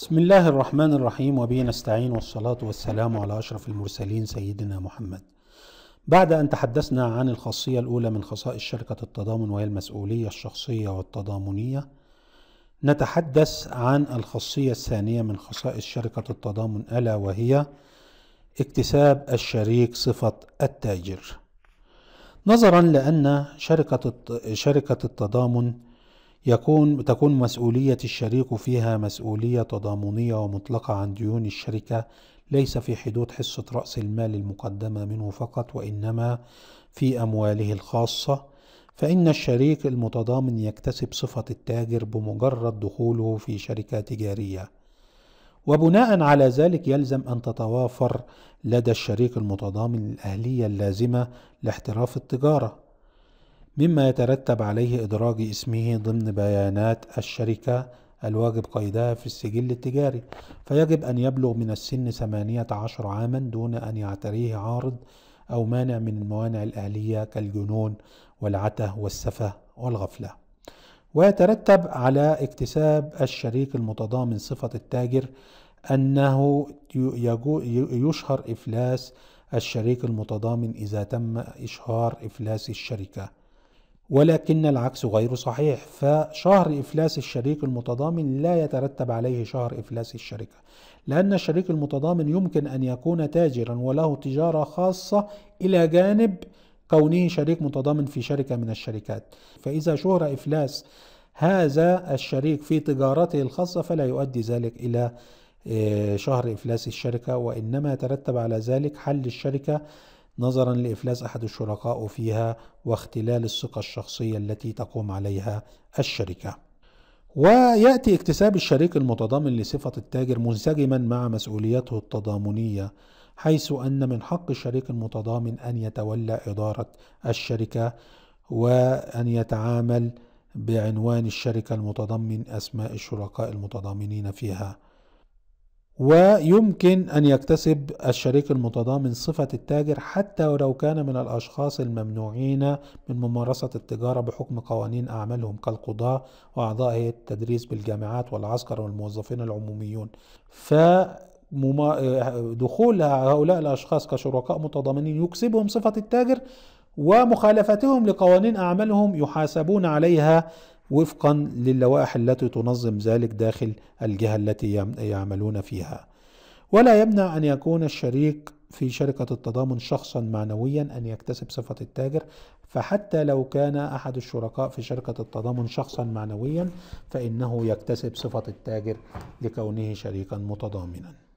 بسم الله الرحمن الرحيم وبه نستعين والصلاة والسلام على أشرف المرسلين سيدنا محمد بعد أن تحدثنا عن الخاصية الأولى من خصائص شركة التضامن وهي المسؤولية الشخصية والتضامنية نتحدث عن الخاصية الثانية من خصائص شركة التضامن ألا وهي اكتساب الشريك صفة التاجر نظرا لأن شركة شركة التضامن يكون تكون مسؤولية الشريك فيها مسؤولية تضامنية ومطلقة عن ديون الشركة ليس في حدود حصة رأس المال المقدمة منه فقط وإنما في أمواله الخاصة فإن الشريك المتضامن يكتسب صفة التاجر بمجرد دخوله في شركة تجارية وبناء على ذلك يلزم أن تتوافر لدى الشريك المتضامن الأهلية اللازمة لاحتراف التجارة مما يترتب عليه إدراج اسمه ضمن بيانات الشركة الواجب قيدها في السجل التجاري فيجب أن يبلغ من السن 18 عاما دون أن يعتريه عارض أو مانع من الموانع الأهلية كالجنون والعته والسفة والغفلة ويترتب على اكتساب الشريك المتضامن صفة التاجر أنه يشهر إفلاس الشريك المتضامن إذا تم إشهار إفلاس الشركة ولكن العكس غير صحيح فشهر إفلاس الشريك المتضامن لا يترتب عليه شهر إفلاس الشركة لأن الشريك المتضامن يمكن أن يكون تاجرا وله تجارة خاصة إلى جانب كونه شريك متضامن في شركة من الشركات فإذا شهر إفلاس هذا الشريك في تجارته الخاصة فلا يؤدي ذلك إلى آه، شهر إفلاس الشركة وإنما يترتب على ذلك حل الشركة نظرا لإفلاس أحد الشركاء فيها واختلال الثقة الشخصية التي تقوم عليها الشركة. ويأتي اكتساب الشريك المتضامن لصفة التاجر منسجما مع مسؤوليته التضامنية حيث أن من حق الشريك المتضامن أن يتولى إدارة الشركة وأن يتعامل بعنوان الشركة المتضمن أسماء الشركاء المتضامنين فيها ويمكن أن يكتسب الشريك المتضامن صفة التاجر حتى ولو كان من الأشخاص الممنوعين من ممارسة التجارة بحكم قوانين أعمالهم كالقضاة وأعضاء هيئة التدريس بالجامعات والعسكر والموظفين العموميون ف دخول هؤلاء الأشخاص كشركاء متضامنين يكسبهم صفة التاجر ومخالفتهم لقوانين أعمالهم يحاسبون عليها وفقا للوائح التي تنظم ذلك داخل الجهة التي يعملون فيها ولا يمنع أن يكون الشريك في شركة التضامن شخصا معنويا أن يكتسب صفة التاجر فحتى لو كان أحد الشركاء في شركة التضامن شخصا معنويا فإنه يكتسب صفة التاجر لكونه شريكا متضامنا